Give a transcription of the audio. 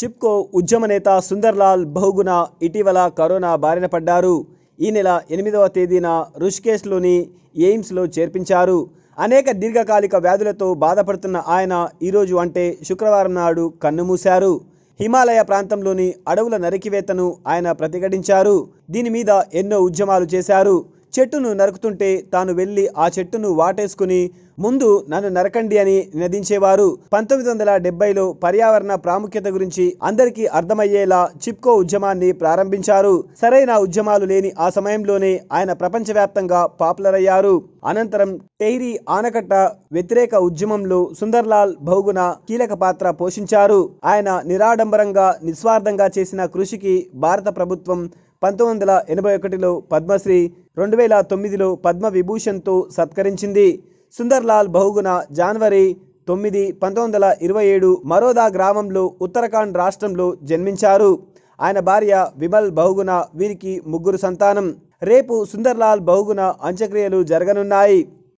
చిప్కో ఉద్యమ నేత సుందర్లాల్ బహుగుణ ఇటీవల కరోనా బారిన పడ్డారు ఈ నెల ఎనిమిదవ తేదీన రుషికేశ్లోని ఎయిమ్స్లో చేర్పించారు అనేక దీర్ఘకాలిక వ్యాధులతో బాధపడుతున్న ఆయన ఈరోజు అంటే శుక్రవారం నాడు కన్నుమూశారు హిమాలయ ప్రాంతంలోని అడవుల నరికివేతను ఆయన ప్రతిఘటించారు దీని మీద ఎన్నో ఉద్యమాలు చేశారు చెట్టును నరుకుతుంటే తాను వెళ్ళి ఆ చెట్టును వాటేసుకుని ముందు నన్ను నరకండి అని నిదించేవారు పంతొమ్మిది వందల డెబ్బైలో పర్యావరణ ప్రాముఖ్యత గురించి అందరికీ అర్థమయ్యేలా చిప్కో ఉద్యమాన్ని ప్రారంభించారు సరైన ఉద్యమాలు లేని ఆ సమయంలోనే ఆయన ప్రపంచవ్యాప్తంగా పాపులర్ అయ్యారు అనంతరం టెహ్రీ ఆనకట్ట వ్యతిరేక ఉద్యమంలో సుందర్లాల్ బహుగుణ కీలక పాత్ర పోషించారు ఆయన నిరాడంబరంగా నిస్వార్థంగా చేసిన కృషికి భారత ప్రభుత్వం పంతొమ్మిది వందల ఎనభై ఒకటిలో పద్మశ్రీ రెండు వేల తొమ్మిదిలో పద్మ విభూషణ్తో సత్కరించింది సుందర్లాల్ బహుగుణ జనవరి తొమ్మిది పంతొమ్మిది వందల ఇరవై ఏడు మరోదా గ్రామంలో ఉత్తరాఖండ్ రాష్ట్రంలో జన్మించారు ఆయన భార్య విమల్ బహుగుణ వీరికి ముగ్గురు సంతానం రేపు సుందర్లాల్ బహుగుణ అంత్యక్రియలు జరగనున్నాయి